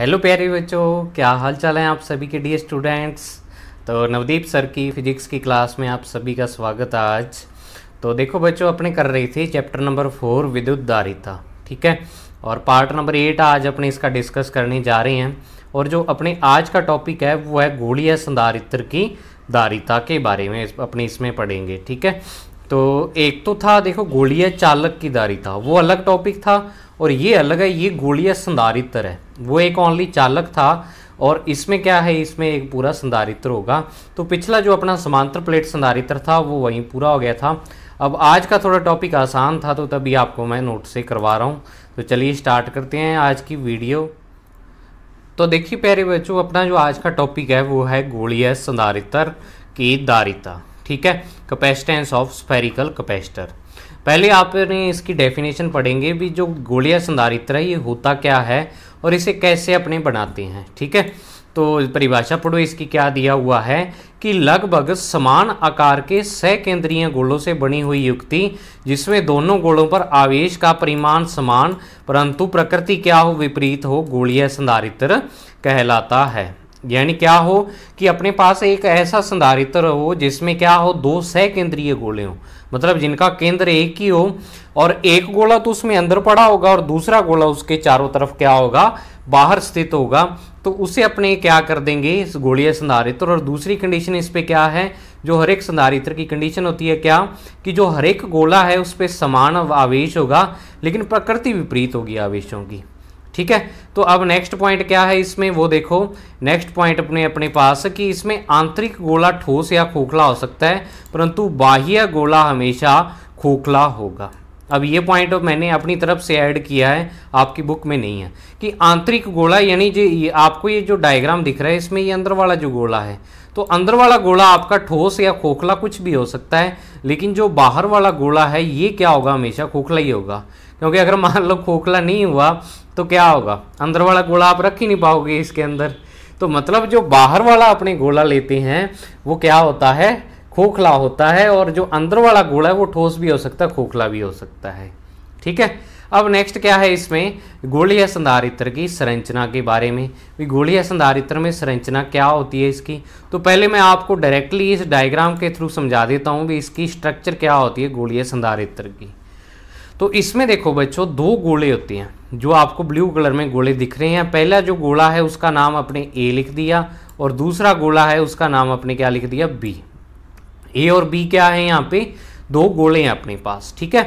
hello प्यारे बच्चों क्या हाल चाल है आप सभी के डी स्टूडेंट्स तो नवदीप सर की फिजिक्स की क्लास में आप सभी का स्वागत है आज तो देखो बच्चों अपने कर रही थी चैप्टर नंबर फोर विद्युत धारिता ठीक है और पार्ट नंबर एट आज अपने इसका डिस्कस करने जा रहे हैं और जो अपने आज का टॉपिक है वो है गोलिया संधारित्र की धारिता के बारे में अपने इसमें पढ़ेंगे ठीक है तो एक तो था देखो गोलिया चालक की दारी था वो अलग टॉपिक था और ये अलग है ये गोलिया संधारित्र है वो एक ओनली चालक था और इसमें क्या है इसमें एक पूरा संधारित्र होगा तो पिछला जो अपना समांतर प्लेट संधारित्र था वो वहीं पूरा हो गया था अब आज का थोड़ा टॉपिक आसान था तो तभी आपको मैं नोट से करवा रहा हूँ तो चलिए स्टार्ट करते हैं आज की वीडियो तो देखिए प्यारे बच्चों अपना जो आज का टॉपिक है वो है गोलिया संधारित्र की दारिता ठीक है कैपेसिटेंस ऑफ स्फेरिकल कैपेसिटर पहले आपने इसकी डेफिनेशन पढ़ेंगे भी जो गोलिया संधारित्र है ये होता क्या है और इसे कैसे अपने बनाते हैं ठीक है तो परिभाषा पढ़ो इसकी क्या दिया हुआ है कि लगभग समान आकार के सह केंद्रीय गोलों से बनी हुई युक्ति जिसमें दोनों गोलों पर आवेश का परिमाण समान परंतु प्रकृति क्या हो विपरीत हो गोलीय संधारित्र कहलाता है यानी क्या हो कि अपने पास एक ऐसा संधारित्र हो जिसमें क्या हो दो सह केंद्रीय गोले हों मतलब जिनका केंद्र एक ही हो और एक गोला तो उसमें अंदर पड़ा होगा और दूसरा गोला उसके चारों तरफ क्या होगा बाहर स्थित होगा तो उसे अपने क्या कर देंगे इस गोलीय संधारित्र और दूसरी कंडीशन इस पर क्या है जो हर एक संधारित्र की कंडीशन होती है क्या कि जो हर एक गोला है उस पर समान आवेश होगा लेकिन प्रकृति विपरीत होगी आवेशों की ठीक है तो अब नेक्स्ट पॉइंट क्या है इसमें वो देखो नेक्स्ट पॉइंट अपने अपने पास कि इसमें आंतरिक गोला ठोस या खोखला हो सकता है परंतु बाह्य गोला हमेशा खोखला होगा अब ये पॉइंट मैंने अपनी तरफ से ऐड किया है आपकी बुक में नहीं है कि आंतरिक गोला यानी जो आपको ये जो डायग्राम दिख रहा है इसमें ये अंदर वाला जो गोला है तो अंदर वाला गोला आपका ठोस या खोखला कुछ भी हो सकता है लेकिन जो बाहर वाला गोला है ये क्या होगा हमेशा खोखला ही होगा क्योंकि अगर मान लो खोखला नहीं हुआ तो क्या होगा अंदर वाला गोला आप रख ही नहीं पाओगे इसके अंदर तो मतलब जो बाहर वाला अपने गोला लेते हैं वो क्या होता है खोखला होता है और जो अंदर वाला गोला है वो ठोस भी हो सकता है खोखला भी हो सकता है ठीक है अब नेक्स्ट क्या है इसमें गोलीय संधारित्र की संरचना के बारे में भी गोलीय संधारित्र में संरचना क्या होती है इसकी तो पहले मैं आपको डायरेक्टली इस डायग्राम के थ्रू समझा देता हूँ भी इसकी स्ट्रक्चर क्या होती है गोलीय संधारित्र की तो इसमें देखो बच्चों दो गोले होते हैं जो आपको ब्लू कलर में गोले दिख रहे हैं पहला जो गोला है उसका नाम अपने ए लिख दिया और दूसरा गोला है उसका नाम अपने क्या लिख दिया बी ए और बी क्या है यहाँ पे दो गोले हैं अपने पास ठीक है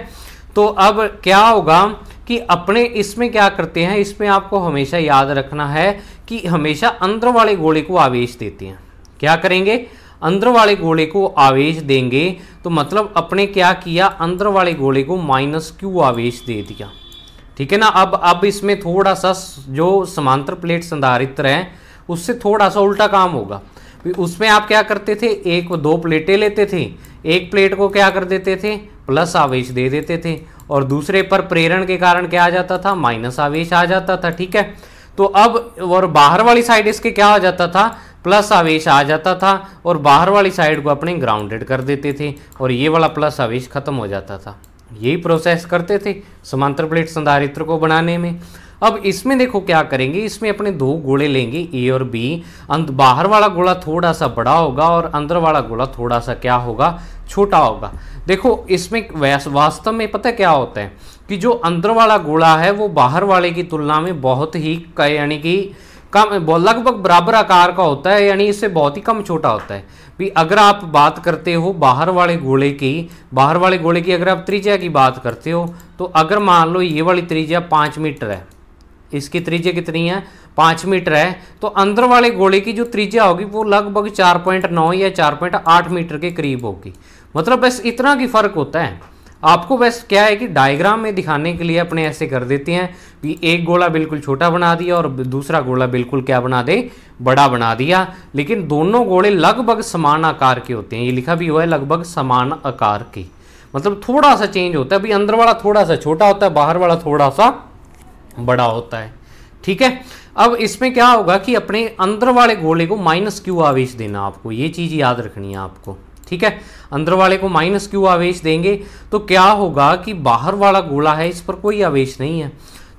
तो अब क्या होगा कि अपने इसमें क्या करते हैं इसमें आपको हमेशा याद रखना है कि हमेशा अंदर वाले गोले को आवेश देते हैं क्या करेंगे अंदर वाले गोले को आवेश देंगे तो मतलब अपने क्या किया अंदर वाले गोले को माइनस क्यू आवेश दे दिया ठीक है ना अब अब इसमें थोड़ा सा जो समांतर प्लेट संधारित्र है उससे थोड़ा सा उल्टा काम होगा उसमें आप क्या करते थे एक दो प्लेटें लेते थे एक प्लेट को क्या कर देते थे प्लस आवेश दे देते थे और दूसरे पर प्रेरण के कारण क्या आ जाता था माइनस आवेश आ जाता था ठीक है तो अब और बाहर वाली साइड इसके क्या आ जाता था प्लस आवेश आ जाता था और बाहर वाली साइड को अपने ग्राउंडेड कर देते थे और ये वाला प्लस आवेश खत्म हो जाता था यही प्रोसेस करते थे समांतर प्लेट संधारित्र को बनाने में अब इसमें देखो क्या करेंगे इसमें अपने दो गोले लेंगे ए और बी अंत बाहर वाला गोला थोड़ा सा बड़ा होगा और अंदर वाला गोला थोड़ा सा क्या होगा छोटा होगा देखो इसमें वास्तव में पता क्या होता है कि जो अंदर वाला गोला है वो बाहर वाले की तुलना में बहुत ही यानी कि कम लगभग बराबर आकार का होता है यानी इससे बहुत ही कम छोटा होता है भी अगर आप बात करते हो बाहर वाले गोले की बाहर वाले गोले की अगर आप त्रिज्या की बात करते हो तो अगर मान लो ये वाली त्रिज्या पाँच मीटर है इसकी त्रिज्या कितनी है पाँच मीटर है तो अंदर वाले गोले की जो त्रिज्या होगी वो लगभग चार पॉइंट नौ या चार पॉइंट आठ मीटर के करीब होगी मतलब बस इतना की फ़र्क होता है आपको बस क्या है कि डायग्राम में दिखाने के लिए अपने ऐसे कर देते हैं कि एक गोला बिल्कुल छोटा बना दिया और दूसरा गोला बिल्कुल क्या बना दे बड़ा बना दिया लेकिन दोनों गोले लगभग समान आकार के होते हैं ये लिखा भी हुआ है लगभग समान आकार के मतलब थोड़ा सा चेंज होता है अभी अंदर वाला थोड़ा सा छोटा होता है बाहर वाला थोड़ा सा बड़ा होता है ठीक है अब इसमें क्या होगा कि अपने अंदर वाले गोले को माइनस क्यू आवेश देना आपको ये चीज़ याद रखनी है आपको ठीक है अंदर वाले को माइनस क्यू आवेश देंगे तो क्या होगा कि बाहर वाला गोला है इस पर कोई आवेश नहीं है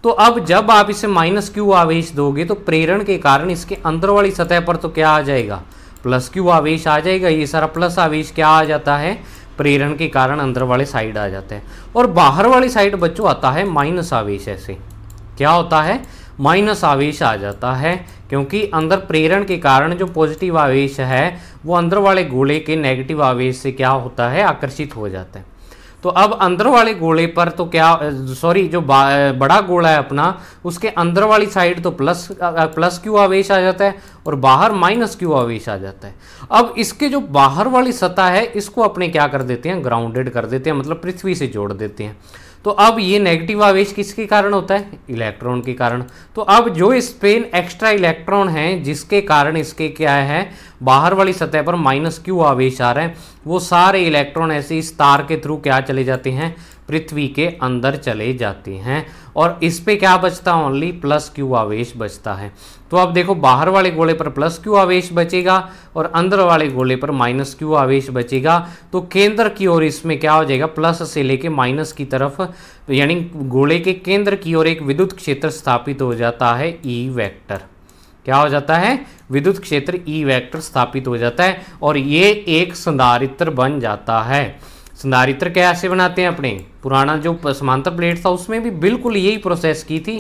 तो अब जब आप इसे माइनस क्यू आवेश दोगे तो प्रेरण के कारण इसके अंदर वाली सतह पर तो क्या आ जाएगा प्लस क्यू आवेश आ जाएगा ये सारा प्लस आवेश क्या आ जाता है प्रेरण के कारण अंदर वाले साइड आ जाते हैं और बाहर वाली साइड बच्चों आता है माइनस आवेश ऐसे क्या होता है माइनस आवेश आ जाता है क्योंकि अंदर प्रेरण के कारण जो पॉजिटिव आवेश है वो अंदर वाले गोले के नेगेटिव आवेश से क्या होता है आकर्षित हो जाता है तो अब अंदर वाले गोले पर तो क्या सॉरी जो बड़ा गोला है अपना उसके अंदर वाली साइड तो प्लस प्लस क्यू आवेश आ जाता है और बाहर माइनस क्यू आवेश आ जाता है अब इसके जो बाहर वाली सतह है इसको अपने क्या कर देते हैं ग्राउंडेड कर देते हैं मतलब पृथ्वी से जोड़ देते हैं तो अब ये नेगेटिव आवेश किसके कारण होता है इलेक्ट्रॉन के कारण तो अब जो स्पेन एक्स्ट्रा इलेक्ट्रॉन है जिसके कारण इसके क्या है बाहर वाली सतह पर माइनस क्यू आवेश आ रहे हैं वो सारे इलेक्ट्रॉन ऐसे इस तार के थ्रू क्या चले जाते हैं पृथ्वी के अंदर चले जाते हैं और इस पे क्या बचता है ओनली प्लस क्यू आवेश बचता है तो आप देखो बाहर वाले गोले पर प्लस क्यू आवेश बचेगा और अंदर वाले गोले पर माइनस क्यू आवेश बचेगा तो केंद्र की ओर इसमें क्या हो जाएगा प्लस से लेके माइनस की तरफ यानी गोले के केंद्र की ओर एक विद्युत क्षेत्र स्थापित हो जाता है ई e वैक्टर क्या हो जाता है विद्युत क्षेत्र ई e वैक्टर स्थापित हो जाता है और ये एक संधारित्र बन जाता है संधारित्र कैसे बनाते हैं अपने पुराना जो समांतर प्लेट था उसमें भी बिल्कुल यही प्रोसेस की थी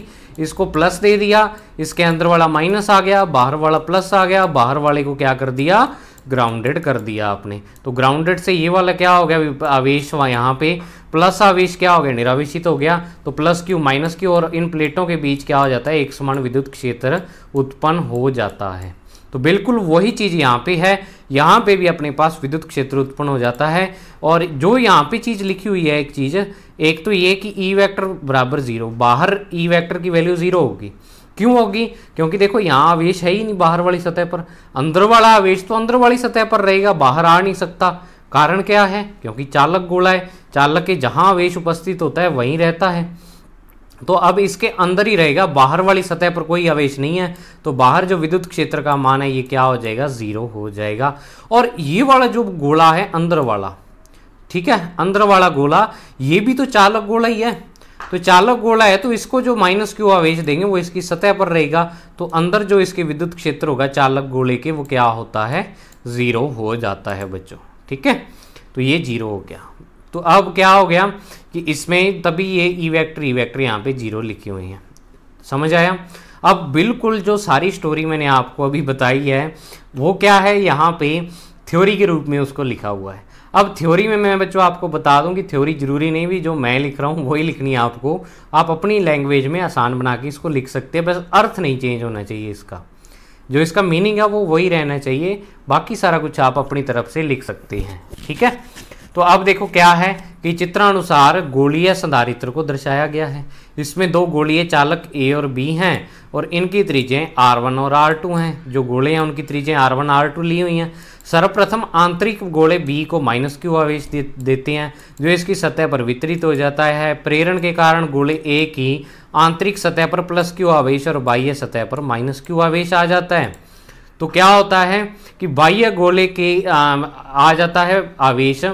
इसको प्लस दे दिया इसके अंदर वाला माइनस आ गया बाहर वाला प्लस आ गया बाहर वाले को क्या कर दिया ग्राउंडेड कर दिया आपने तो ग्राउंडेड से ये वाला क्या हो गया आवेश हुआ यहाँ पे प्लस आवेश क्या हो गया निरावेशित हो गया तो प्लस क्यू माइनस क्यू और इन प्लेटों के बीच क्या हो जाता है एक समान विद्युत क्षेत्र उत्पन्न हो जाता है तो बिल्कुल वही चीज़ यहाँ पे है यहाँ पे भी अपने पास विद्युत क्षेत्र उत्पन्न हो जाता है और जो यहाँ पे चीज़ लिखी हुई है एक चीज़ एक तो ये कि ई e वैक्टर बराबर ज़ीरो बाहर ई e वैक्टर की वैल्यू ज़ीरो होगी क्यों होगी क्योंकि देखो यहाँ आवेश है ही नहीं बाहर वाली सतह पर अंदर वाला आवेश तो अंदर वाली सतह पर रहेगा बाहर आ नहीं सकता कारण क्या है क्योंकि चालक गोला है चालक के जहाँ आवेश उपस्थित होता है वहीं रहता है तो अब इसके अंदर ही रहेगा बाहर वाली सतह पर कोई आवेश नहीं है तो बाहर जो विद्युत क्षेत्र का मान है ये क्या हो जाएगा ज़ीरो हो जाएगा और ये वाला जो गोला है अंदर वाला ठीक है अंदर वाला गोला ये भी तो चालक गोला ही है तो चालक गोला है तो इसको जो माइनस क्यू आवेश देंगे वो इसकी सतह पर रहेगा तो अंदर जो इसके विद्युत क्षेत्र होगा चालक गोले के वो क्या होता है ज़ीरो हो जाता है बच्चों ठीक है तो ये जीरो हो गया तो अब क्या हो गया कि इसमें तभी ये ई वैक्टर ई वैक्टर यहाँ पे जीरो लिखी हुई हैं समझ आया अब बिल्कुल जो सारी स्टोरी मैंने आपको अभी बताई है वो क्या है यहाँ पे थ्योरी के रूप में उसको लिखा हुआ है अब थ्योरी में मैं बच्चों आपको बता दूं कि थ्योरी जरूरी नहीं भी जो मैं लिख रहा हूँ वही लिखनी है आपको आप अपनी लैंग्वेज में आसान बना के इसको लिख सकते हैं बस अर्थ नहीं चेंज होना चाहिए इसका जो इसका मीनिंग है वो वही रहना चाहिए बाकी सारा कुछ आप अपनी तरफ से लिख सकते हैं ठीक है तो अब देखो क्या है कि चित्रानुसार गोलीय संधारित्र को दर्शाया गया है इसमें दो गोलीय चालक ए और बी हैं और इनकी त्रिज्यें आर वन और आर टू हैं जो गोले हैं उनकी त्रिज्यें आर वन आर टू ली हुई हैं सर्वप्रथम आंतरिक गोले बी को माइनस क्यू आवेश दे, देते हैं जो इसकी सतह पर वितरित हो जाता है प्रेरण के कारण गोले ए की आंतरिक सतह पर प्लस क्यू आवेश और बाह्य सतह पर माइनस क्यू आवेश आ जाता है तो क्या होता है कि बाह्य गोले के आ, आ जाता है आवेश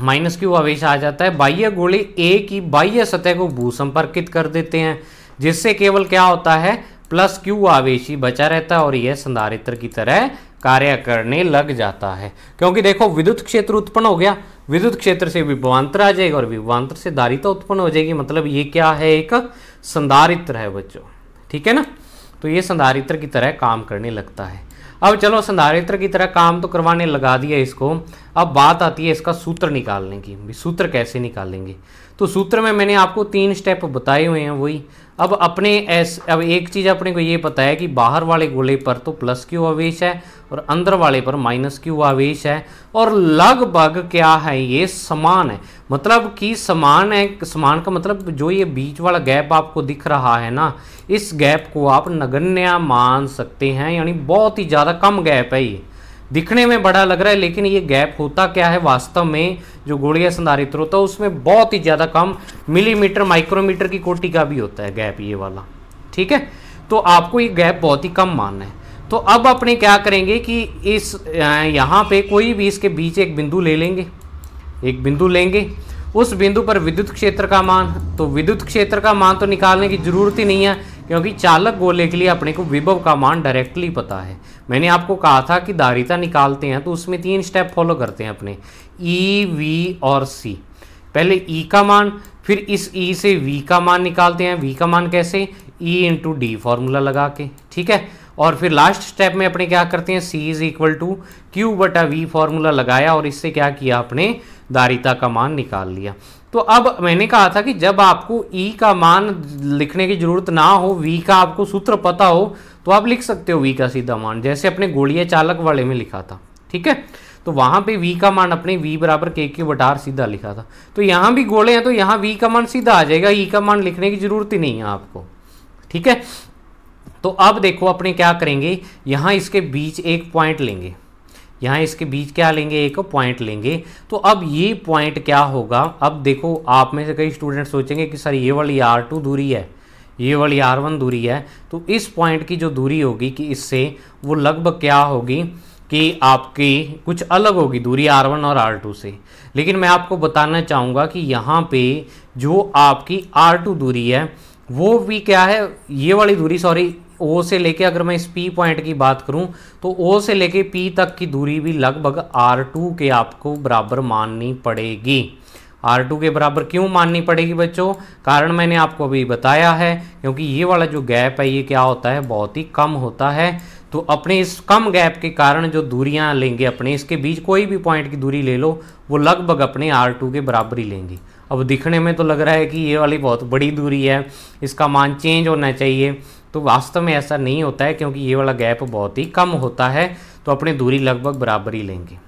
माइनस क्यू आवेश आ जाता है बाह्य गोले ए की बाह्य सतह को भू संपर्कित कर देते हैं जिससे केवल क्या होता है प्लस क्यू आवेश ही बचा रहता है और यह संधारित्र की तरह कार्य करने लग जाता है क्योंकि देखो विद्युत क्षेत्र उत्पन्न हो गया विद्युत क्षेत्र से विभवांतर आ जाएगा और विभवांतर से धारिता उत्पन्न हो जाएगी मतलब ये क्या है एक संधारित्र है बच्चों ठीक है ना तो ये संधारित्र की तरह काम करने लगता है अब चलो संधारित्र की तरह काम तो करवाने लगा दिया इसको अब बात आती है इसका सूत्र निकालने की सूत्र कैसे निकालेंगे तो सूत्र में मैंने आपको तीन स्टेप बताए हुए हैं वही अब अपने ऐसे अब एक चीज़ अपने को ये पता है कि बाहर वाले गोले पर तो प्लस क्यू आवेश है और अंदर वाले पर माइनस क्यू आवेश है और लगभग क्या है ये समान है मतलब कि समान है समान का मतलब जो ये बीच वाला गैप आपको दिख रहा है ना इस गैप को आप नगण्य मान सकते हैं यानी बहुत ही ज़्यादा कम गैप है ये दिखने में बड़ा लग रहा है लेकिन ये गैप होता क्या है वास्तव में जो गोलिया संधारित्र होता है उसमें बहुत ही ज़्यादा कम मिलीमीटर माइक्रोमीटर की कोटि का भी होता है गैप ये वाला ठीक है तो आपको ये गैप बहुत ही कम मानना है तो अब अपने क्या करेंगे कि इस यहाँ पे कोई भी इसके बीच एक बिंदु ले लेंगे एक बिंदु लेंगे उस बिंदु पर विद्युत क्षेत्र का मान तो विद्युत क्षेत्र का मान तो निकालने की जरूरत ही नहीं है क्योंकि चालक गोले के लिए अपने को विभव का मान डायरेक्टली पता है मैंने आपको कहा था कि दारिता निकालते हैं तो उसमें तीन स्टेप फॉलो करते हैं अपने ई e, वी और सी पहले ई e का मान फिर इस ई e से वी का मान निकालते हैं वी का मान कैसे ई इंटू डी फॉर्मूला लगा के ठीक है और फिर लास्ट स्टेप में अपने क्या करते हैं C is equal to Q बटा वी फॉर्मूला लगाया और इससे क्या किया अपने दारिता का मान निकाल लिया तो अब मैंने कहा था कि जब आपको ई e का मान लिखने की ज़रूरत ना हो वी का आपको सूत्र पता हो तो आप लिख सकते हो वी का सीधा मान जैसे अपने गोलिया चालक वाले में लिखा था ठीक है तो वहां पे वी का मान अपने वी बराबर के के बटार सीधा लिखा था तो यहां भी गोले हैं तो यहाँ वी का मान सीधा आ जाएगा ई e का मान लिखने की ज़रूरत ही नहीं है आपको ठीक है तो अब देखो अपने क्या करेंगे यहां इसके बीच एक पॉइंट लेंगे यहाँ इसके बीच क्या लेंगे एक पॉइंट लेंगे तो अब ये पॉइंट क्या होगा अब देखो आप में से कई स्टूडेंट सोचेंगे कि सर ये वाली आर टू दूरी है ये वाली आर वन दूरी है तो इस पॉइंट की जो दूरी होगी कि इससे वो लगभग क्या होगी कि आपकी कुछ अलग होगी दूरी आर वन और आर टू से लेकिन मैं आपको बताना चाहूँगा कि यहाँ पर जो आपकी आर टू दूरी है वो भी क्या है ये वाली दूरी सॉरी ओ से लेके अगर मैं इस पी पॉइंट की बात करूं तो ओ से लेके पी तक की दूरी भी लगभग आर टू के आपको बराबर माननी पड़ेगी आर टू के बराबर क्यों माननी पड़ेगी बच्चों कारण मैंने आपको अभी बताया है क्योंकि ये वाला जो गैप है ये क्या होता है बहुत ही कम होता है तो अपने इस कम गैप के कारण जो दूरियां लेंगे अपने इसके बीच कोई भी पॉइंट की दूरी ले लो वो लगभग अपने आर टू के बराबर ही लेंगे अब दिखने में तो लग रहा है कि ये वाली बहुत बड़ी दूरी है इसका मान चेंज होना चाहिए तो वास्तव में ऐसा नहीं होता है क्योंकि ये वाला गैप बहुत ही कम होता है तो अपनी दूरी लगभग बराबर ही लेंगे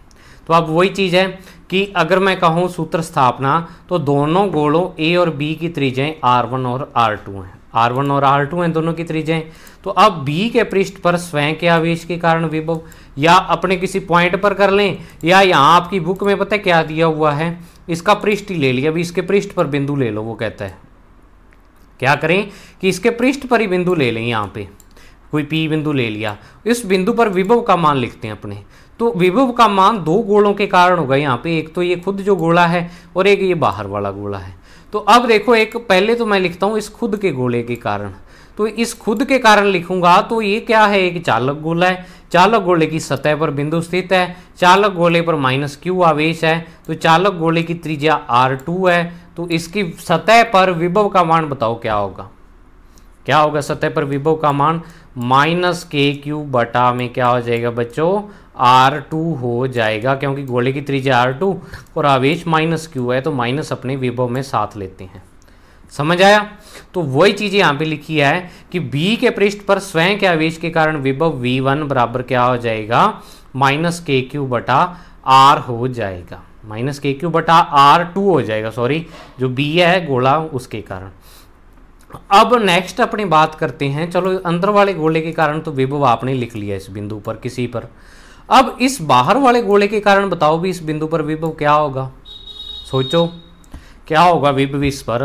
तो अब वही चीज़ है कि अगर मैं कहूँ सूत्र स्थापना तो दोनों गोलों ए और बी की त्रिज्याएँ आर वन और आर टू हैं आर वन और आर टू हैं दोनों की त्रिज्याएँ तो अब बी के पृष्ठ पर स्वयं के आवेश के कारण विभव या अपने किसी पॉइंट पर कर लें या यहाँ आपकी बुक में पता है क्या दिया हुआ है इसका पृष्ठ ही ले लिया अभी इसके पृष्ठ पर बिंदु ले लो वो कहता है क्या करें कि इसके पृष्ठ पर ही बिंदु ले लें यहाँ पे कोई पी बिंदु ले लिया इस बिंदु पर विभव का मान लिखते हैं अपने तो विभव का मान दो गोलों के कारण होगा यहाँ पे एक तो ये खुद जो गोला है और एक ये बाहर वाला गोला है तो अब देखो एक पहले तो मैं लिखता हूँ इस खुद के गोले के कारण तो इस खुद के कारण लिखूंगा तो ये क्या है एक चालक गोला है चालक गोले की सतह पर बिंदु स्थित है चालक गोले पर माइनस क्यू आवेश है तो चालक गोले की त्रिज्या आर टू है तो इसकी सतह पर विभव का मान बताओ क्या होगा क्या होगा सतह पर विभव का मान माइनस के क्यू बटा में क्या हो जाएगा बच्चों आर टू हो जाएगा क्योंकि गोले की त्रिज्या आर टू और आवेश माइनस क्यू है तो माइनस अपने विभव में साथ लेते हैं समझ आया तो वही चीज़ यहां पे लिखी है कि बी के पृष्ठ पर स्वयं के आवेश के कारण विभव V1 बराबर क्या हो जाएगा माइनस के क्यू बटा आर हो जाएगा माइनस के क्यू बटा आर टू हो जाएगा सॉरी जो B है गोला उसके कारण अब नेक्स्ट अपनी बात करते हैं चलो अंदर वाले गोले के कारण तो विभव आपने लिख लिया इस बिंदु पर किसी पर अब इस बाहर वाले गोले के कारण बताओ भी इस बिंदु पर विभव क्या होगा सोचो क्या होगा विभव इस पर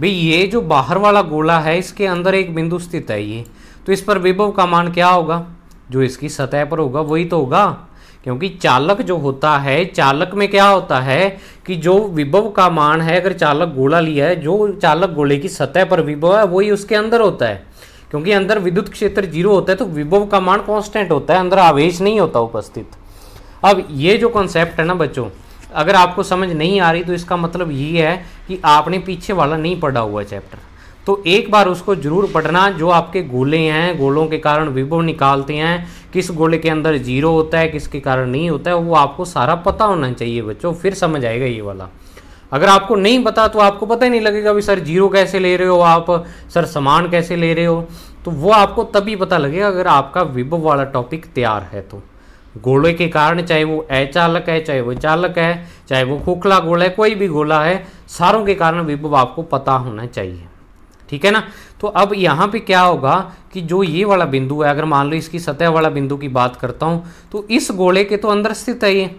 भाई ये जो बाहर वाला गोला है इसके अंदर एक बिंदु स्थित है ये तो इस पर विभव का मान क्या होगा जो इसकी सतह पर होगा वही तो होगा क्योंकि चालक जो होता है चालक में क्या होता है कि जो विभव का मान है अगर चालक गोला लिया है जो चालक गोले की सतह पर विभव है वही उसके अंदर होता है क्योंकि अंदर विद्युत क्षेत्र जीरो होता है तो विभव का मान कॉन्स्टेंट होता है अंदर आवेश नहीं होता उपस्थित अब ये जो कॉन्सेप्ट है ना बच्चों अगर आपको समझ नहीं आ रही तो इसका मतलब ये है कि आपने पीछे वाला नहीं पढ़ा हुआ चैप्टर तो एक बार उसको जरूर पढ़ना जो आपके गोले हैं गोलों के कारण विभव निकालते हैं किस गोले के अंदर जीरो होता है किसके कारण नहीं होता है वो आपको सारा पता होना चाहिए बच्चों फिर समझ आएगा ये वाला अगर आपको नहीं पता तो आपको पता ही नहीं लगेगा भी सर जीरो कैसे ले रहे हो आप सर समान कैसे ले रहे हो तो वो आपको तभी पता लगेगा अगर आपका विभव वाला टॉपिक तैयार है तो गोले के कारण चाहे वो अचालक है चाहे वो चालक है चाहे वो खोखला गोला है कोई भी गोला है सारों के कारण विभव आपको पता होना चाहिए ठीक है ना तो अब यहाँ पे क्या होगा कि जो ये वाला बिंदु है अगर मान लो इसकी सतह वाला बिंदु की बात करता हूँ तो इस गोले के तो अंदर स्थित है ये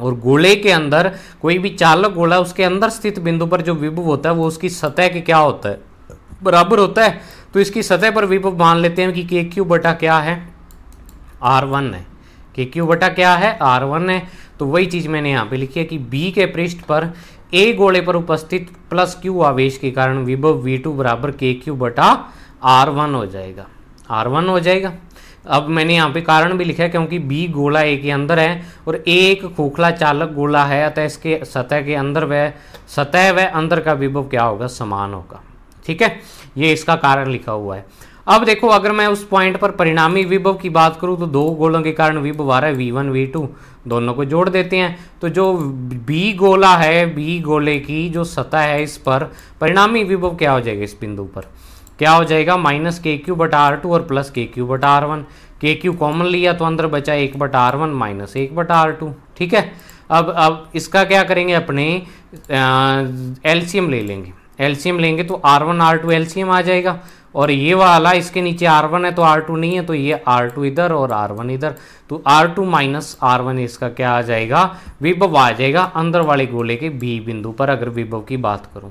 और गोले के अंदर कोई भी चालक गोला उसके अंदर स्थित बिंदु पर जो विभव होता है वो उसकी सतह के क्या होता है बराबर होता है तो इसकी सतह पर विभव मान लेते हैं कि के क्यू बटा क्या है आर वन है के क्यू बटा क्या है आर वन है तो वही चीज़ मैंने यहाँ पे लिखी है कि बी के पृष्ठ पर ए गोले पर उपस्थित प्लस क्यू आवेश के कारण विभव वी टू बराबर के क्यू बटा आर वन हो जाएगा आर वन हो जाएगा अब मैंने यहाँ पे कारण भी लिखा है क्योंकि बी गोला ए के अंदर है और ए एक खोखला चालक गोला है अतः इसके सतह के अंदर वह सतह व अंदर का विभव क्या होगा समान होगा ठीक है ये इसका कारण लिखा हुआ है अब देखो अगर मैं उस पॉइंट पर परिणामी विभव की बात करूं तो दो गोलों के कारण विभव आ रहा है वी वन वी टू दोनों को जोड़ देते हैं तो जो बी गोला है बी गोले की जो सतह है इस पर परिणामी विभव क्या हो जाएगा इस बिंदु पर क्या हो जाएगा माइनस के क्यू बट आर टू और प्लस के क्यू बट R one K Q common लिया तो अंदर बचा एक बट आर वन माइनस एक बट आर टू ठीक है अब अब इसका क्या करेंगे अपने एलसीएम ले लेंगे एलसीएम लेंगे तो R one R two LCM आ जाएगा और ये वाला इसके नीचे R1 है तो R2 नहीं है तो ये R2 इधर और R1 इधर तो R2 टू माइनस आर इसका क्या आ जाएगा विभव आ जाएगा अंदर वाले गोले के बी बिंदु पर अगर विभव की बात करूं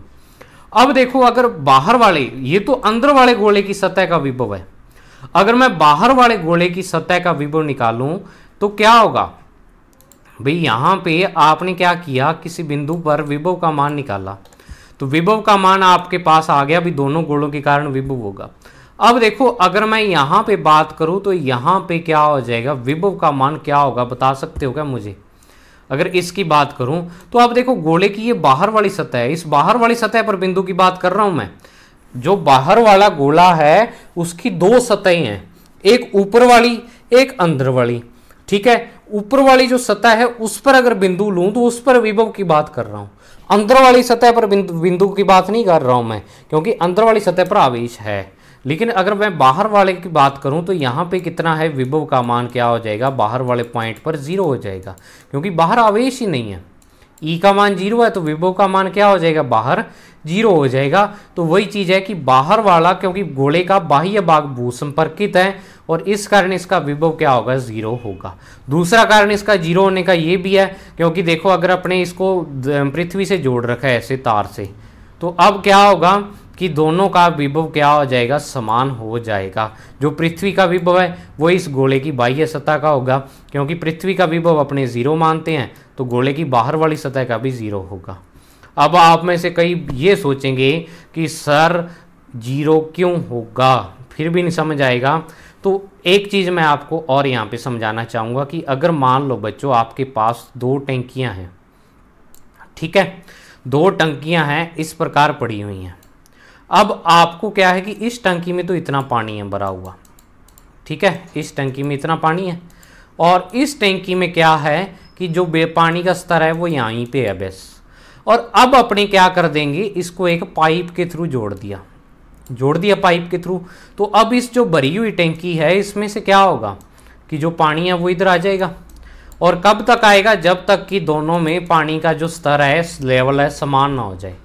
अब देखो अगर बाहर वाले ये तो अंदर वाले गोले की सतह का विभव है अगर मैं बाहर वाले गोले की सतह का विभव निकालूं तो क्या होगा भाई यहां पे आपने क्या किया किसी बिंदु पर विभव का मान निकाला तो विभव का मान आपके पास आ गया अभी दोनों गोलों के कारण विभव होगा अब देखो अगर मैं यहां पे बात करूं तो यहां पे क्या हो जाएगा विभव का मान क्या होगा बता सकते हो क्या मुझे अगर इसकी बात करूं तो आप देखो गोले की ये बाहर वाली सतह है इस बाहर वाली सतह पर बिंदु की बात कर रहा हूं मैं जो बाहर वाला गोला है उसकी दो सतह हैं एक ऊपर वाली एक अंदर वाली ठीक है ऊपर वाली जो सतह है उस पर अगर बिंदु लूं तो उस पर विभव की बात कर रहा हूं अंदर वाली सतह पर बिंदु बिंदु की बात नहीं कर रहा हूँ मैं क्योंकि अंदर वाली सतह पर आवेश है लेकिन अगर मैं बाहर वाले की बात करूं तो यहाँ पे कितना है विभव का मान क्या हो जाएगा बाहर वाले पॉइंट पर ज़ीरो हो जाएगा क्योंकि बाहर आवेश ही नहीं है ई का मान जीरो है तो विभव का मान क्या हो जाएगा बाहर जीरो हो जाएगा तो वही चीज़ है कि बाहर वाला क्योंकि गोले का बाह्य भाग भूसंपर्कित है और इस कारण इसका विभव क्या होगा जीरो होगा दूसरा कारण इसका जीरो होने का ये भी है क्योंकि देखो अगर अपने इसको पृथ्वी से जोड़ रखा है ऐसे तार से तो अब क्या होगा कि दोनों का विभव क्या हो जाएगा समान हो जाएगा जो पृथ्वी का विभव है वो इस गोले की बाह्य सतह का होगा क्योंकि पृथ्वी का विभव अपने ज़ीरो मानते हैं तो गोले की बाहर वाली सतह का भी ज़ीरो होगा अब आप में से कई ये सोचेंगे कि सर जीरो क्यों होगा फिर भी नहीं समझ आएगा तो एक चीज़ मैं आपको और यहाँ पे समझाना चाहूँगा कि अगर मान लो बच्चों आपके पास दो टंकियाँ हैं ठीक है दो टंकियाँ हैं इस प्रकार पड़ी हुई हैं अब आपको क्या है कि इस टंकी में तो इतना पानी है भरा हुआ ठीक है इस टंकी में इतना पानी है और इस टंकी में क्या है कि जो पानी का स्तर है वो यहीं पे है बस और अब अपने क्या कर देंगे इसको एक पाइप के थ्रू जोड़ दिया जोड़ दिया पाइप के थ्रू तो अब इस जो भरी हुई टंकी है इसमें से क्या होगा कि जो पानी है वो इधर आ जाएगा और कब तक आएगा जब तक कि दोनों में पानी का जो स्तर है लेवल है समान ना हो जाए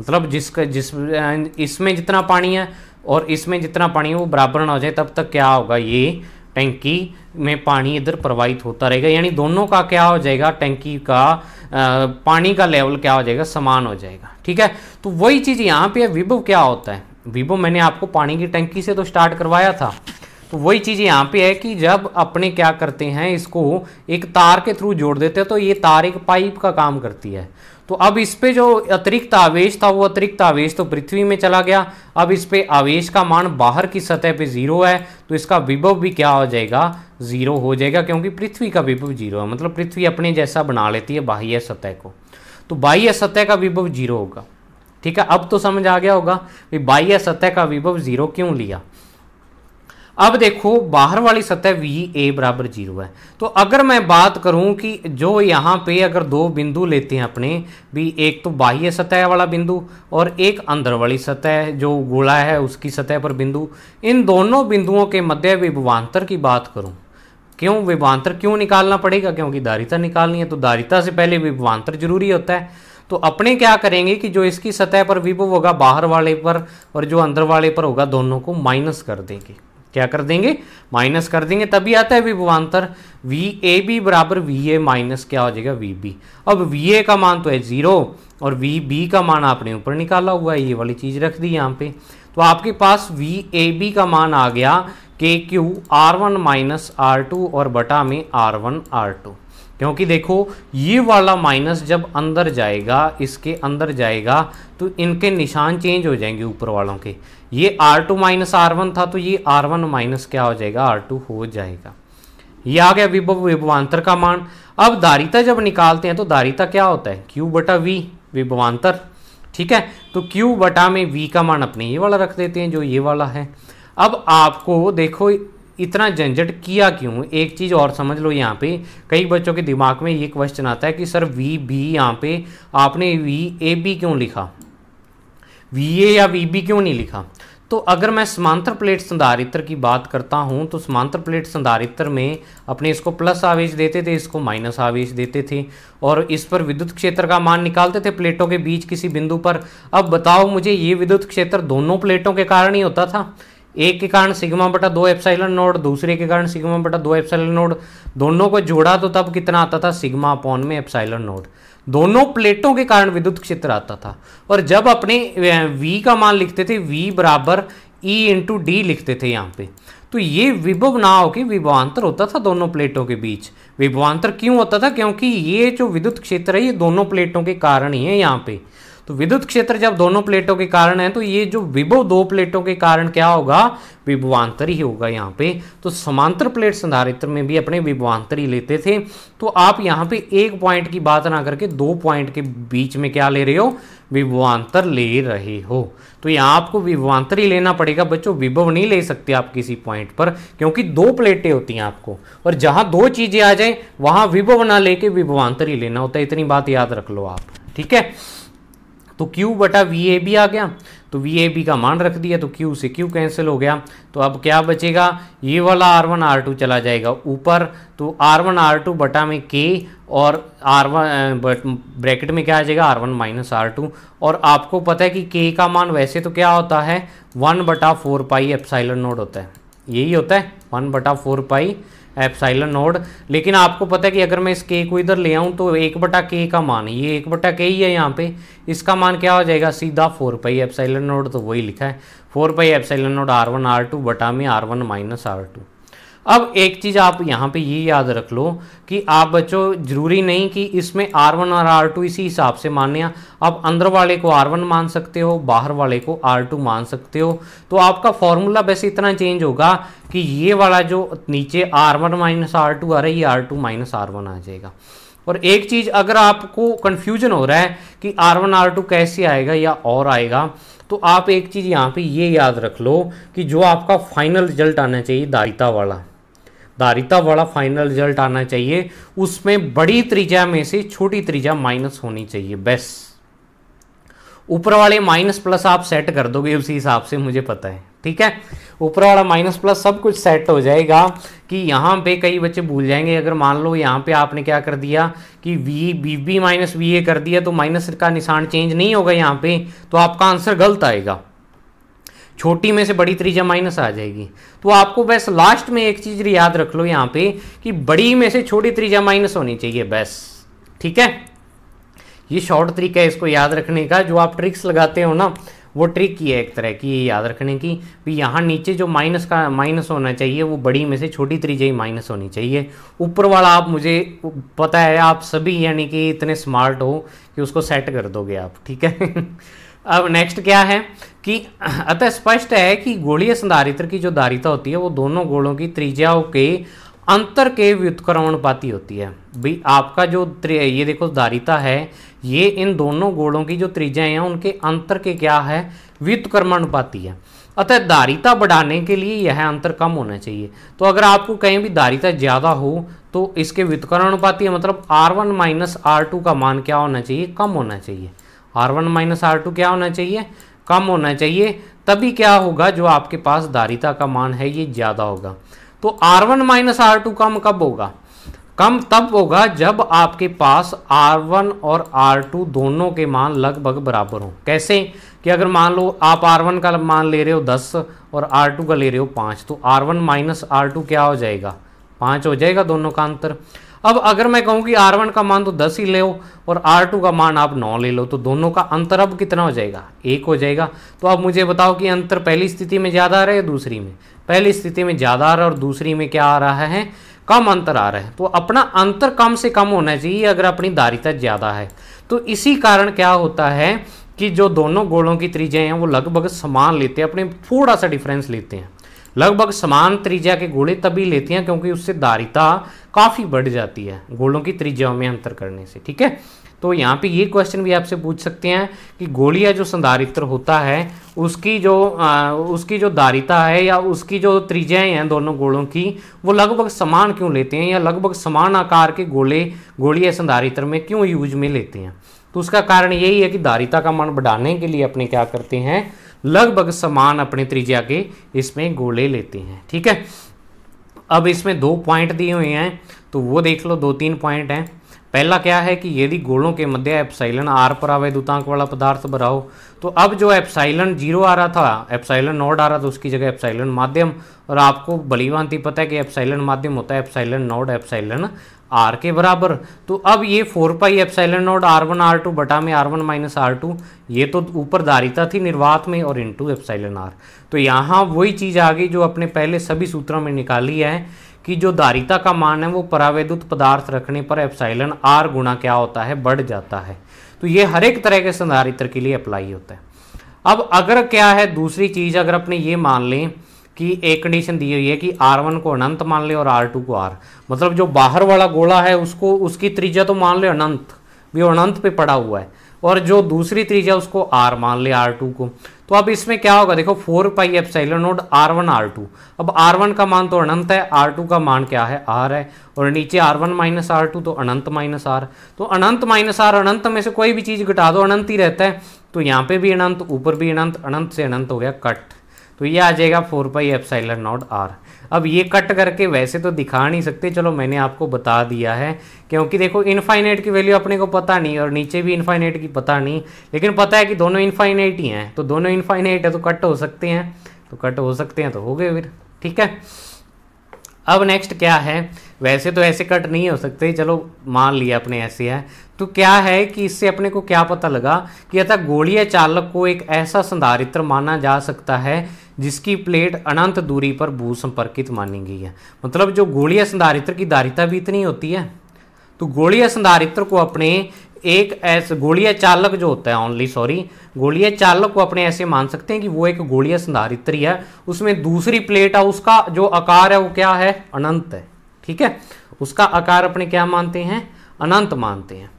मतलब जिसका जिस इसमें जितना पानी है और इसमें जितना पानी है वो बराबर ना हो जाए तब तक क्या होगा ये टैंकी में पानी इधर प्रवाहित होता रहेगा यानी दोनों का क्या हो जाएगा टैंकी का आ, पानी का लेवल क्या हो जाएगा समान हो जाएगा ठीक है तो वही चीज़ यहाँ पे विभव क्या होता है विभव मैंने आपको पानी की टैंकी से तो स्टार्ट करवाया था तो वही चीज़ यहाँ पे है कि जब अपने क्या करते हैं इसको एक तार के थ्रू जोड़ देते हैं तो ये तार एक पाइप का काम करती है तो अब इस पे जो अतिरिक्त आवेश था वो अतिरिक्त आवेश तो पृथ्वी में चला गया अब इस पे आवेश का मान बाहर की सतह पे जीरो है तो इसका विभव भी क्या हो जाएगा जीरो हो जाएगा क्योंकि पृथ्वी का विभव जीरो है मतलब पृथ्वी अपने जैसा बना लेती है बाह्य सतह को तो बाह्य सतह का विभव जीरो होगा ठीक है अब तो समझ आ गया होगा कि बाह्य सतह का विभव जीरो क्यों लिया अब देखो बाहर वाली सतह वी ए बराबर जीरो है तो अगर मैं बात करूं कि जो यहाँ पे अगर दो बिंदु लेते हैं अपने भी एक तो बाह्य सतह वाला बिंदु और एक अंदर वाली सतह जो गोला है उसकी सतह पर बिंदु इन दोनों बिंदुओं के मध्य विभवान्तर की बात करूँ क्यों विभवान्तर क्यों निकालना पड़ेगा क्योंकि दारिता निकालनी है तो दारिता से पहले विभवान्तर जरूरी होता है तो अपने क्या करेंगे कि जो इसकी सतह पर विभव होगा बाहर वाले पर और जो अंदर वाले पर होगा दोनों को माइनस कर देंगे क्या कर देंगे माइनस कर देंगे तभी आता है विभवान्तर वी ए बी बराबर वी ए माइनस क्या हो जाएगा वी बी अब वी ए का मान तो है जीरो और वी बी का मान आपने ऊपर निकाला हुआ है ये वाली चीज़ रख दी यहाँ पे तो आपके पास वी ए बी का मान आ गया K Q R one minus R two और बटा में आर वन आर टू क्योंकि देखो ये वाला माइनस जब अंदर जाएगा इसके अंदर जाएगा तो इनके निशान चेंज हो जाएंगे ऊपर वालों के ये R two minus R one था तो ये आर वन माइनस क्या हो जाएगा आर टू हो जाएगा ये आ गया विभव विभवान्तर का मान अब दारिता जब निकालते हैं तो दारिता क्या होता है क्यू बटा वी विभवान्तर ठीक है तो क्यू बटा में वी का मान अपने ये वाला रख देते हैं जो ये वाला है अब आपको देखो इतना झंझट किया क्यों एक चीज़ और समझ लो यहाँ पे कई बच्चों के दिमाग में ये क्वेश्चन आता है कि सर वी बी यहाँ पे आपने वी ए बी क्यों लिखा वी या वी क्यों नहीं लिखा तो अगर मैं समांतर प्लेट संधारित्र की बात करता हूँ तो समांतर प्लेट संधारित्र में अपने इसको प्लस आवेश देते थे इसको माइनस आवेश देते थे और इस पर विद्युत क्षेत्र का मान निकालते थे प्लेटों के बीच किसी बिंदु पर अब बताओ मुझे ये विद्युत क्षेत्र दोनों प्लेटों के कारण ही होता था एक के कारण सिग्मा बटा दो एप्साइलन नोड दूसरे के कारण सिग्मा बटा दो एप्साइलन नोड दोनों को जोड़ा तो तब कितना आता था सिग्मा अपॉन में एप्साइलन नोड दोनों प्लेटों के कारण विद्युत क्षेत्र आता था और जब अपने v का मान लिखते थे v बराबर ई इंटू डी लिखते थे यहाँ पे तो ये विभव ना हो कि विभवान्तर होता था दोनों प्लेटों के बीच विभवान्तर क्यों होता था क्योंकि ये जो विद्युत क्षेत्र है ये दोनों प्लेटों के कारण ही है यहाँ पे तो विद्युत क्षेत्र जब दोनों प्लेटों के कारण है तो ये जो विभव दो प्लेटों के कारण क्या होगा विभवांतर ही होगा यहाँ पे तो समांतर प्लेट संधारित्र में भी अपने विभवांतर ही लेते थे तो आप यहाँ पे एक पॉइंट की बात ना करके दो पॉइंट के बीच में क्या ले रहे हो विभवांतर ले रहे हो तो यहाँ आपको विभवांतर ही लेना पड़ेगा बच्चों विभव नहीं ले सकते आप किसी पॉइंट पर क्योंकि दो प्लेटें होती हैं आपको और जहाँ दो चीज़ें आ जाए वहाँ विभव ना लेके विभवांतर ही लेना होता है इतनी बात याद रख लो आप ठीक है तो Q बटा वी ए बी आ गया तो वी ए बी का मान रख दिया तो Q से Q कैंसिल हो गया तो अब क्या बचेगा ये वाला R1 R2 चला जाएगा ऊपर तो R1 R2 बटा में K और R1 ब्रैकेट में क्या आ जाएगा R1 माइनस आर और आपको पता है कि K का मान वैसे तो क्या होता है वन बटा फोर पाई एप्साइलन नोड होता है यही होता है वन बटा फोर पाई एप्साइलन नोड लेकिन आपको पता है कि अगर मैं इस के को इधर ले आऊँ तो एक बटा के का मान ये एक बटा के ही है यहाँ पे इसका मान क्या हो जाएगा सीधा फोर पाई एप्साइलन नोड तो वही लिखा है four pi epsilon naught R one R two बटा में R one minus R two अब एक चीज़ आप यहाँ पे ये याद रख लो कि आप बच्चों ज़रूरी नहीं कि इसमें R1 और R2 इसी हिसाब से माने आप अंदर वाले को R1 मान सकते हो बाहर वाले को R2 मान सकते हो तो आपका फॉर्मूला वैसे इतना चेंज होगा कि ये वाला जो नीचे R1 वन माइनस आर आ रहा है ये R2 टू माइनस आर आ जाएगा और एक चीज़ अगर आपको कन्फ्यूजन हो रहा है कि आर वन कैसे आएगा या और आएगा तो आप एक चीज़ यहाँ पे ये याद रख लो कि जो आपका फाइनल रिजल्ट आना चाहिए दायिता वाला धारिता वाला फाइनल रिजल्ट आना चाहिए उसमें बड़ी त्रिज्या में से छोटी त्रिज्या माइनस होनी चाहिए बेस ऊपर वाले माइनस प्लस आप सेट कर दोगे उसी हिसाब से मुझे पता है ठीक है ऊपर वाला माइनस प्लस सब कुछ सेट हो जाएगा कि यहाँ पे कई बच्चे भूल जाएंगे अगर मान लो यहाँ पे आपने क्या कर दिया कि V B B minus V A कर दिया तो माइनस का निशान चेंज नहीं होगा यहाँ पे तो आपका आंसर गलत आएगा छोटी में से बड़ी त्रिज्या माइनस आ जाएगी तो आपको बस लास्ट में एक चीज़ याद रख लो यहाँ पे कि बड़ी में से छोटी त्रिज्या माइनस होनी चाहिए बस ठीक है ये शॉर्ट तरीका है इसको याद रखने का जो आप ट्रिक्स लगाते हो ना वो ट्रिक ही है एक तरह की याद रखने की भी यहाँ नीचे जो माइनस का माइनस होना चाहिए वो बड़ी में से छोटी त्रिज्या ही माइनस होनी चाहिए ऊपर वाला आप मुझे पता है आप सभी यानी कि इतने स्मार्ट हो कि उसको सेट कर दोगे आप ठीक है अब नेक्स्ट क्या है कि अतः स्पष्ट है कि गोलीय संधारित्र की जो दारिता होती है वो दोनों गोलों की त्रिज्याओं के अंतर के पाती होती है भाई आपका जो ये देखो दारिता है ये इन दोनों गोलों की जो त्रिज्याएँ हैं उनके अंतर के क्या है पाती है अतः दारिता बढ़ाने के लिए यह अंतर कम होना चाहिए तो अगर आपको कहीं भी दारिता ज़्यादा हो तो इसके है मतलब R one minus R two का मान क्या होना चाहिए कम होना चाहिए R one minus R two क्या होना चाहिए कम होना चाहिए तभी क्या होगा जो आपके पास दारिता का मान है ये ज़्यादा होगा तो R one minus R two कम कब होगा कम तब होगा जब आपके पास R1 और R2 दोनों के मान लगभग बराबर हो कैसे कि अगर मान लो आप R1 का मान ले रहे हो 10 और R2 का ले रहे हो 5 तो R1 माइनस आर क्या हो जाएगा पांच हो जाएगा दोनों का अंतर अब अगर मैं कहूँ कि आर वन का मान तो दस ही ले लो और आर टू का मान आप नौ ले लो तो दोनों का अंतर अब कितना हो जाएगा एक हो जाएगा तो अब मुझे बताओ कि अंतर पहली स्थिति में ज़्यादा आ रहा है या दूसरी में पहली स्थिति में ज़्यादा आ रहा है और दूसरी में क्या आ रहा है कम अंतर आ रहा है तो अपना अंतर कम से कम होना चाहिए अगर अपनी दारिता ज़्यादा है तो इसी कारण क्या होता है कि जो दोनों गोलों की त्रिज्याएं हैं वो लगभग समान लेते हैं अपने थोड़ा सा डिफरेंस लेते हैं लगभग समान त्रिज्या के गोले तभी लेती हैं क्योंकि उससे दारिता काफ़ी बढ़ जाती है गोलों की त्रिज्याओं में अंतर करने से ठीक है तो यहाँ पे ये क्वेश्चन भी आपसे पूछ सकते हैं कि गोलिया जो संधारित्र होता है उसकी जो आ, उसकी जो दारिता है या उसकी जो त्रिज्याएं हैं दोनों गोलों की वो लगभग समान क्यों लेते हैं या लगभग समान आकार के गोले गोलिया संधारित्र में क्यों यूज में लेते हैं तो उसका कारण यही है कि दारिता का मान बढ़ाने के लिए अपने क्या करते हैं लगभग समान अपने त्रिज्या के इसमें गोले लेते हैं ठीक है अब इसमें दो पॉइंट दिए हुए हैं तो वो देख लो दो तीन पॉइंट हैं पहला क्या है कि यदि गोलों के मध्य एप्साइलन आर पर आवे दूतांक वाला पदार्थ भराओ तो अब जो एप्साइलन जीरो आ रहा था एप्साइलन नॉट आ रहा था उसकी जगह एप्साइलन माध्यम और आपको भलीभांति पता है कि एप्साइलन माध्यम होता है एप्साइलन नॉट एप्साइलन आर के बराबर तो अब ये four pi epsilon naught R one R two बटा में R one minus R two ये तो ऊपर दारिता थी निर्वात में और इंटू एप्साइलन आर तो यहाँ वही चीज़ आ गई जो अपने पहले सभी सूत्रों में निकाली है कि जो दारिता का मान है वो परावैद्युत पदार्थ रखने पर एप्साइलन आर गुणा क्या होता है बढ़ जाता है तो ये हर एक तरह के संधारित्र के लिए अप्लाई होता है अब अगर क्या है दूसरी चीज़ अगर अपने ये मान लें कि एक कंडीशन दी हुई है कि आर वन को अनंत मान ले और आर टू को आर मतलब जो बाहर वाला गोला है उसको उसकी त्रिज्या तो मान ले अनंत भी अनंत पे पड़ा हुआ है और जो दूसरी त्रिज्या उसको आर मान ले आर टू को तो अब इसमें क्या होगा देखो four pi epsilon R one R two अब आर वन का मान तो अनंत है आर टू का मान क्या है आर है और नीचे R one minus R two तो अनंत माइनस आर तो अनंत माइनस आर अनंत में से कोई भी चीज़ घटा दो अनंत ही रहता है तो यहाँ पे भी अनंत ऊपर भी अनंत अनंत से अनंत हो गया कट तो ये आ जाएगा four pi epsilon naught R अब ये कट करके वैसे तो दिखा नहीं सकते चलो मैंने आपको बता दिया है क्योंकि देखो इनफाइनाइट की वैल्यू अपने को पता नहीं और नीचे भी इनफाइनाइट की पता नहीं लेकिन पता है कि दोनों इनफाइनाइट ही हैं तो दोनों इनफाइनाइट है तो कट हो सकते हैं तो कट हो सकते हैं तो हो गए फिर ठीक है अब नेक्स्ट क्या है वैसे तो ऐसे कट नहीं हो सकते चलो मान लिया अपने ऐसे है तो क्या है कि इससे अपने को क्या पता लगा कि अतः गोलीय चालक को एक ऐसा संधारित्र माना जा सकता है जिसकी प्लेट अनंत दूरी पर भू संपर्कित मानी गई है मतलब जो गोलीय संधारित्र की दारिता भी इतनी होती है तो गोलीय संधारित्र को अपने एक ऐसे गोलीय चालक जो होता है ओनली सॉरी गोलीय चालक को अपने ऐसे मान सकते हैं कि वो एक गोलीय संधारित्री है उसमें दूसरी प्लेट है उसका जो आकार है वो क्या है अनंत है ठीक है उसका आकार अपने क्या मानते हैं अनंत मानते हैं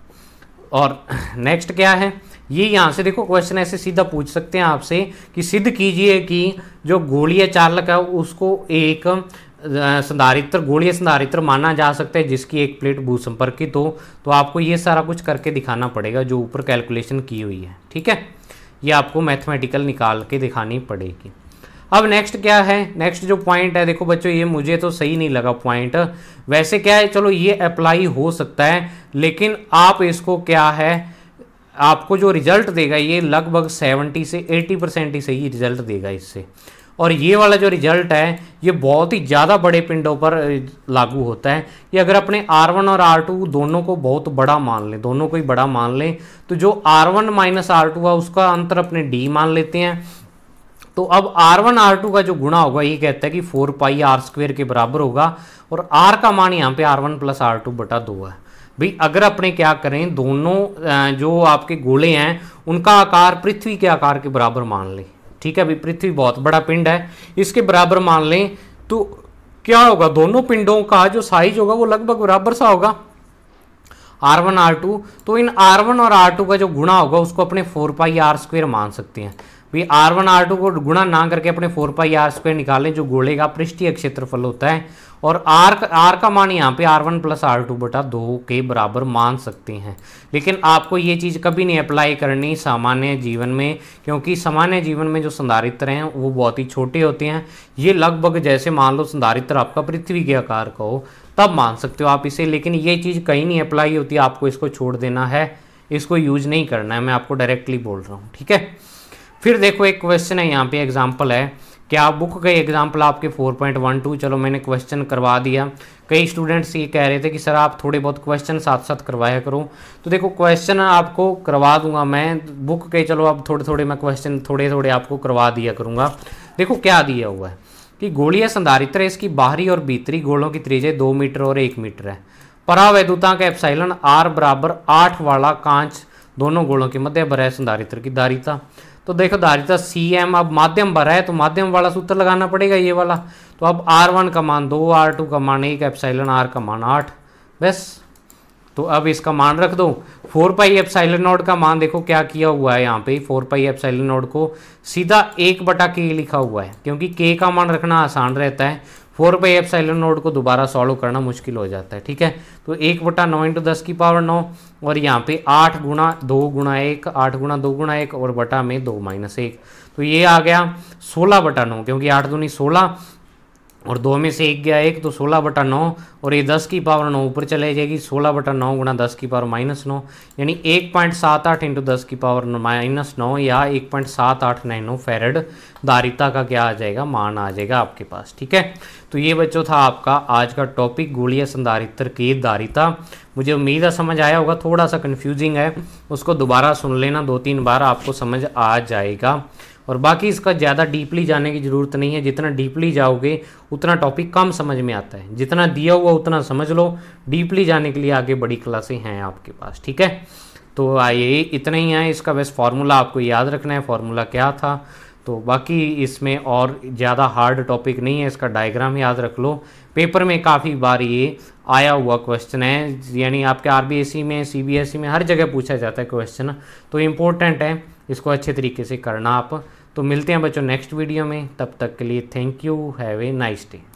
और नेक्स्ट क्या है ये यहाँ से देखो क्वेश्चन ऐसे सीधा पूछ सकते हैं आपसे कि सिद्ध कीजिए कि जो गोलीय चालक है उसको एक संधारित्र गोलीय संधारित्र माना जा सकता है जिसकी एक प्लेट भूसंपर्कित हो तो आपको ये सारा कुछ करके दिखाना पड़ेगा जो ऊपर कैलकुलेशन की हुई है ठीक है ये आपको मैथमेटिकल निकाल के दिखानी पड़ेगी अब नेक्स्ट क्या है नेक्स्ट जो पॉइंट है देखो बच्चों ये मुझे तो सही नहीं लगा पॉइंट वैसे क्या है चलो ये अप्लाई हो सकता है लेकिन आप इसको क्या है आपको जो रिजल्ट देगा ये लगभग 70 से 80 परसेंट ही सही रिजल्ट देगा इससे और ये वाला जो रिजल्ट है ये बहुत ही ज़्यादा बड़े पिंडों पर लागू होता है ये अगर अपने R1 और R2 दोनों को बहुत बड़ा मान लें दोनों को ही बड़ा मान लें तो जो R1 वन माइनस आर है उसका अंतर अपने D मान लेते हैं तो अब आर वन आर टू का जो गुणा होगा ये कहता है कि फोर पाई आर स्क्वेयर के बराबर होगा और आर का मान यहाँ पे R one plus R two बटा दो है भाई अगर अपने क्या करें दोनों जो आपके गोले हैं उनका आकार पृथ्वी के आकार के बराबर मान लें ठीक है भाई पृथ्वी बहुत बड़ा पिंड है इसके बराबर मान लें तो क्या होगा दोनों पिंडों का जो साइज होगा वो लगभग बराबर सा होगा आर वन आर टू तो इन आर वन और आर टू का जो गुणा होगा उसको अपने फोर पाई आर स्क्वेयर मान सकते हैं भी आर वन आर टू को गुणा ना करके अपने फोर पाई आर स्क्वायर निकालें जो गोले का पृष्ठीय क्षेत्रफल होता है और आर आर का मान यहाँ पे R one plus R two बटा दो के बराबर मान सकते हैं लेकिन आपको ये चीज़ कभी नहीं अप्लाई करनी सामान्य जीवन में क्योंकि सामान्य जीवन में जो संधारित्र हैं वो बहुत ही छोटे होते हैं ये लगभग जैसे मान लो संधारित्र आपका पृथ्वी के आकार का हो तब मान सकते हो आप इसे लेकिन ये चीज़ कहीं नहीं अप्लाई होती आपको इसको छोड़ देना है इसको यूज नहीं करना है मैं आपको डायरेक्टली बोल रहा हूँ ठीक है फिर देखो एक क्वेश्चन है यहाँ पे एग्जाम्पल है क्या बुक का एग्जाम्पल आपके 4.12 चलो मैंने क्वेश्चन करवा दिया कई स्टूडेंट्स ये कह रहे थे कि सर आप थोड़े बहुत क्वेश्चन साथ साथ करवाया करो तो देखो क्वेश्चन आपको करवा दूंगा मैं बुक के चलो आप थोड़े थोड़े मैं क्वेश्चन थोड़े थोड़े आपको करवा दिया करूँगा देखो क्या दिया हुआ है कि गोलियाँ संधारित्र इसकी बाहरी और भीतरी गोलों की त्रिजे दो मीटर और एक मीटर है परावैधुता का एप्साइलन आर बराबर आठ वाला कांच दोनों गोलों के मध्य भर है संधारित्र की दारिता तो देखो धारिता सी एम अब माध्यम भरा है तो माध्यम वाला सूत्र लगाना पड़ेगा ये वाला तो अब आर वन का मान दो आर टू का मान एक एप्साइलन आर का मान आठ बस तो अब इसका मान रख दो फोर पाई एप्साइलन नोड का मान देखो क्या किया हुआ है यहाँ पे फोर पाई एप्साइलन नोड को सीधा एक बटा के लिखा हुआ है क्योंकि के का मान रखना आसान रहता है four pi epsilon naught को दोबारा सॉल्व करना मुश्किल हो जाता है ठीक है तो एक बटा नौ इंटू दस की पावर नौ और यहाँ पे आठ गुणा दो गुणा एक आठ गुणा दो गुणा एक और बटा में दो माइनस एक तो ये आ गया सोलह बटा नौ क्योंकि आठ दूनी सोलह और दो में से एक गया एक तो सोलह बटा नौ और ये दस की पावर नौ ऊपर चले जाएगी सोलह बटा नौ गुणा दस की पावर माइनस नौ यानी एक पॉइंट सात आठ इंटू दस की पावर माइनस नौ या एक पॉइंट सात आठ नाइन नौ फेरड दारिता का क्या आ जाएगा मान आ जाएगा आपके पास ठीक है तो ये बच्चों था आपका आज का टॉपिक गोलिया संधारित्र की दारिता मुझे उम्मीद है समझ आया होगा थोड़ा सा कन्फ्यूजिंग है उसको दोबारा सुन लेना दो तीन बार आपको समझ आ जाएगा और बाकी इसका ज़्यादा डीपली जाने की ज़रूरत नहीं है जितना डीपली जाओगे उतना टॉपिक कम समझ में आता है जितना दिया हुआ उतना समझ लो डीपली जाने के लिए आगे बड़ी क्लासें हैं आपके पास ठीक है तो आइए इतना ही है इसका बस फार्मूला आपको याद रखना है फार्मूला क्या था तो बाकी इसमें और ज़्यादा हार्ड टॉपिक नहीं है इसका डायग्राम याद रख लो पेपर में काफ़ी बार ये आया हुआ क्वेश्चन है यानी आपके आर e में सी e में हर जगह पूछा जाता है क्वेश्चन तो इम्पोर्टेंट है इसको अच्छे तरीके से करना आप तो मिलते हैं बच्चों नेक्स्ट वीडियो में तब तक के लिए thank you have a nice day